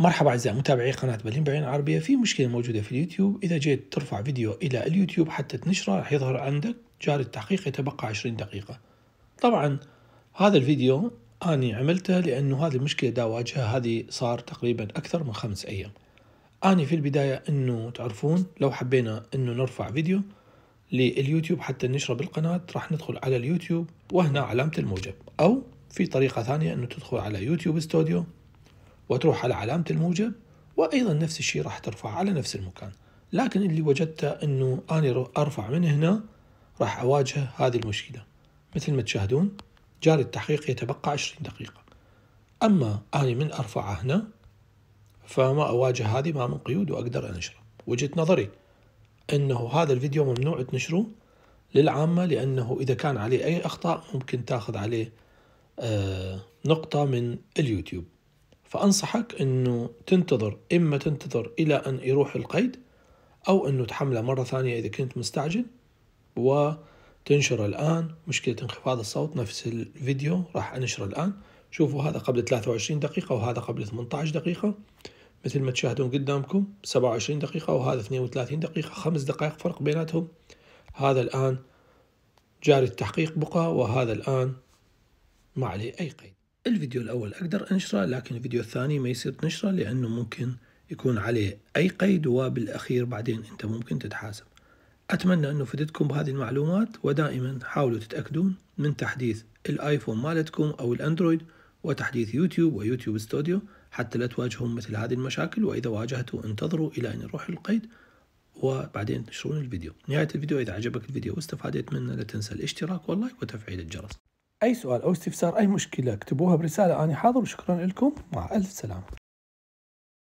مرحبا أعزائي متابعي قناة بلين بعين العربية في مشكلة موجودة في اليوتيوب إذا جيت ترفع فيديو إلى اليوتيوب حتى تنشره راح يظهر عندك جار التحقيق يتبقى 20 دقيقة طبعا هذا الفيديو أني عملته لأنه هذه المشكلة دا واجهها هذه صار تقريبا أكثر من خمس أيام أني في البداية أنه تعرفون لو حبينا أنه نرفع فيديو لليوتيوب حتى نشره بالقناة راح ندخل على اليوتيوب وهنا علامة الموجب أو في طريقة ثانية أنه تدخل على يوتيوب ستوديو وتروح على علامة الموجب وأيضا نفس الشيء راح ترفع على نفس المكان لكن اللي وجدته أنه أنا أرفع من هنا راح أواجه هذه المشكلة مثل ما تشاهدون جاري التحقيق يتبقى 20 دقيقة أما أنا من أرفعه هنا فما أواجه هذه ما من قيود وأقدر أنشره وجهة نظري أنه هذا الفيديو ممنوع تنشره للعامة لأنه إذا كان عليه أي أخطاء ممكن تاخذ عليه آه، نقطة من اليوتيوب فأنصحك أنه تنتظر إما تنتظر إلى أن يروح القيد أو أنه تحمله مرة ثانية إذا كنت مستعجل وتنشر الآن مشكلة انخفاض الصوت نفس الفيديو راح أنشره الآن شوفوا هذا قبل 23 دقيقة وهذا قبل 18 دقيقة مثل ما تشاهدون قدامكم 27 دقيقة وهذا 32 دقيقة خمس دقائق فرق بيناتهم هذا الآن جاري التحقيق بقى وهذا الآن ما عليه أي قيد الفيديو الأول أقدر أنشره لكن الفيديو الثاني ما يصير نشره لأنه ممكن يكون عليه أي قيد وبالأخير بعدين أنت ممكن تتحاسب أتمنى أنه فدتكم بهذه المعلومات ودائما حاولوا تتأكدون من تحديث الآيفون مالتكم أو الأندرويد وتحديث يوتيوب ويوتيوب ستوديو حتى لا تواجهون مثل هذه المشاكل وإذا واجهتوا انتظروا إلى أن يروح القيد وبعدين تنشرون الفيديو نهاية الفيديو إذا عجبك الفيديو واستفادت منه لا تنسى الاشتراك واللايك وتفعيل الجرس أي سؤال أو استفسار أي مشكلة اكتبوها برسالة أنا حاضر وشكرا لكم مع ألف سلامة